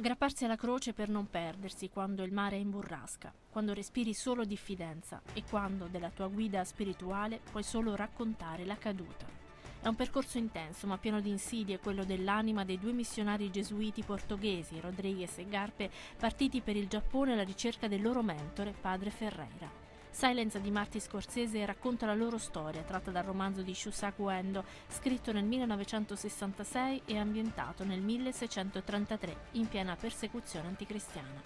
Aggrapparsi alla croce per non perdersi quando il mare è in burrasca, quando respiri solo diffidenza e quando della tua guida spirituale puoi solo raccontare la caduta. È un percorso intenso ma pieno di insidie quello dell'anima dei due missionari gesuiti portoghesi, Rodriguez e Garpe, partiti per il Giappone alla ricerca del loro mentore, padre Ferreira. Silence di Marti Scorsese racconta la loro storia, tratta dal romanzo di Shusaku Endo, scritto nel 1966 e ambientato nel 1633, in piena persecuzione anticristiana.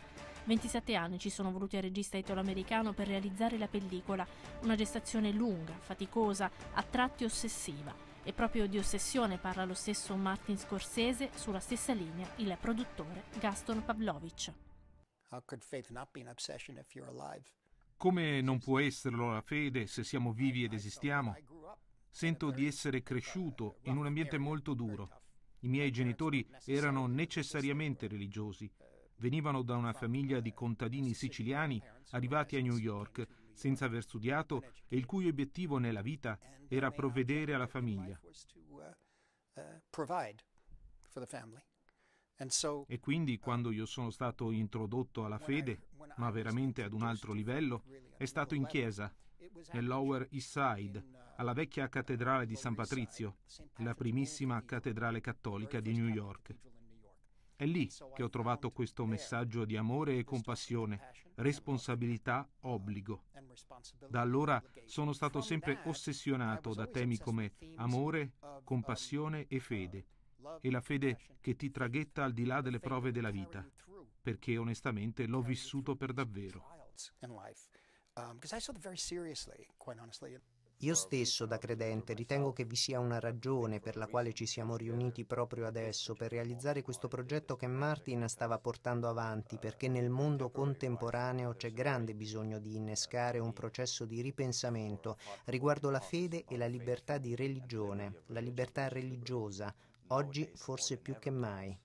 27 anni ci sono voluti al regista italoamericano per realizzare la pellicola, una gestazione lunga, faticosa, a tratti ossessiva. E proprio di ossessione parla lo stesso Martin Scorsese, sulla stessa linea il produttore Gaston Pavlovich. How could faith not be an obsession if you're alive? Come non può esserlo la fede se siamo vivi ed esistiamo? Sento di essere cresciuto in un ambiente molto duro. I miei genitori erano necessariamente religiosi. Venivano da una famiglia di contadini siciliani arrivati a New York senza aver studiato e il cui obiettivo nella vita era provvedere alla famiglia. E quindi quando io sono stato introdotto alla fede, ma veramente ad un altro livello, è stato in chiesa, nell'Ower East Side, alla vecchia cattedrale di San Patrizio, la primissima cattedrale cattolica di New York. È lì che ho trovato questo messaggio di amore e compassione, responsabilità, obbligo. Da allora sono stato sempre ossessionato da temi come amore, compassione e fede, e la fede che ti traghetta al di là delle prove della vita perché onestamente l'ho vissuto per davvero. Um, Io stesso, da credente, ritengo che vi sia una ragione per la quale ci siamo riuniti proprio adesso per realizzare questo progetto che Martin stava portando avanti, perché nel mondo contemporaneo c'è grande bisogno di innescare un processo di ripensamento riguardo la fede e la libertà di religione, la libertà religiosa, oggi forse più che mai.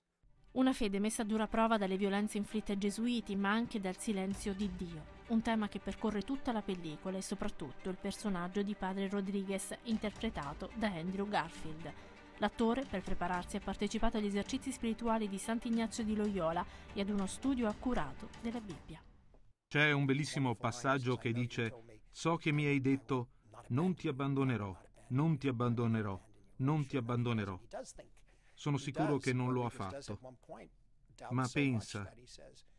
Una fede messa a dura prova dalle violenze inflitte ai gesuiti, ma anche dal silenzio di Dio, un tema che percorre tutta la pellicola e soprattutto il personaggio di padre Rodriguez interpretato da Andrew Garfield. L'attore, per prepararsi, ha partecipato agli esercizi spirituali di Sant'Ignazio di Loyola e ad uno studio accurato della Bibbia. C'è un bellissimo passaggio che dice, so che mi hai detto, non ti abbandonerò, non ti abbandonerò, non ti abbandonerò. Sono sicuro che non lo ha fatto. Ma pensa,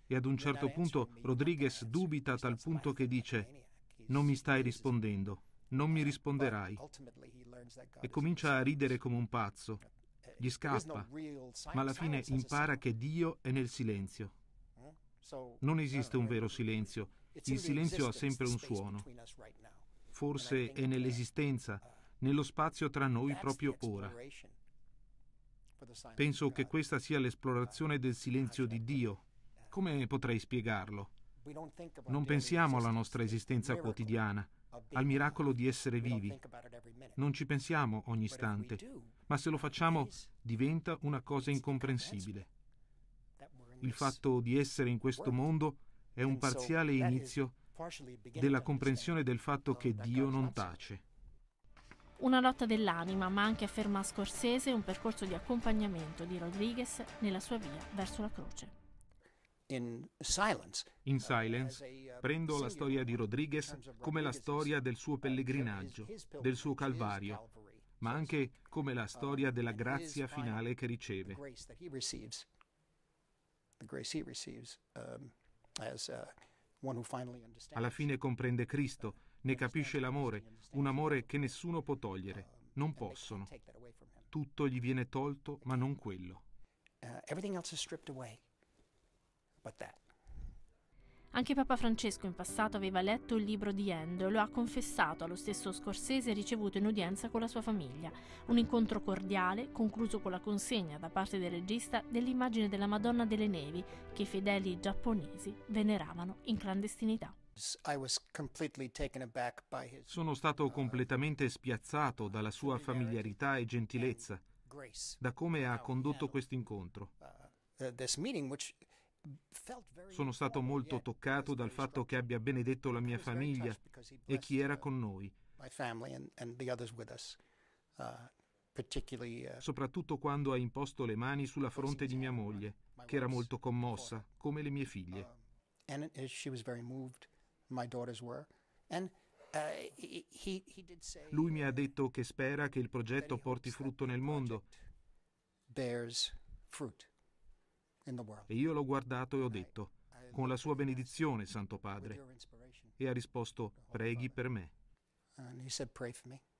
e ad un certo punto Rodriguez dubita a tal punto che dice, non mi stai rispondendo, non mi risponderai. E comincia a ridere come un pazzo. Gli scappa, ma alla fine impara che Dio è nel silenzio. Non esiste un vero silenzio, il silenzio ha sempre un suono. Forse è nell'esistenza, uh, nello spazio tra noi proprio ora. Penso che questa sia l'esplorazione del silenzio di Dio. Come potrei spiegarlo? Non pensiamo alla nostra esistenza quotidiana, al miracolo di essere vivi. Non ci pensiamo ogni istante, ma se lo facciamo diventa una cosa incomprensibile. Il fatto di essere in questo mondo è un parziale inizio della comprensione del fatto che Dio non tace. Una lotta dell'anima, ma anche afferma a Scorsese un percorso di accompagnamento di Rodriguez nella sua via verso la croce. In Silence prendo la storia di Rodriguez come la storia del suo pellegrinaggio, del suo calvario, ma anche come la storia della grazia finale che riceve. Alla fine comprende Cristo ne capisce l'amore, un amore che nessuno può togliere. Non possono. Tutto gli viene tolto, ma non quello. Uh, Anche Papa Francesco in passato aveva letto il libro di Endo e lo ha confessato allo stesso Scorsese ricevuto in udienza con la sua famiglia. Un incontro cordiale, concluso con la consegna da parte del regista dell'immagine della Madonna delle Nevi, che i fedeli giapponesi veneravano in clandestinità. Sono stato uh, completamente spiazzato dalla sua familiarità e gentilezza, da come ha condotto questo incontro. Uh, uh, Sono stato molto toccato dal fatto che abbia benedetto la mia famiglia e chi era con noi, soprattutto quando ha imposto le mani sulla fronte di mia moglie, che era molto commossa, come le mie figlie. Um, and she was very moved. Uh, Lui mi ha detto che spera che il progetto porti frutto nel mondo. E io l'ho guardato e ho detto, con la sua benedizione, Santo Padre. E ha risposto, oh, preghi per me. And he said, pray for me.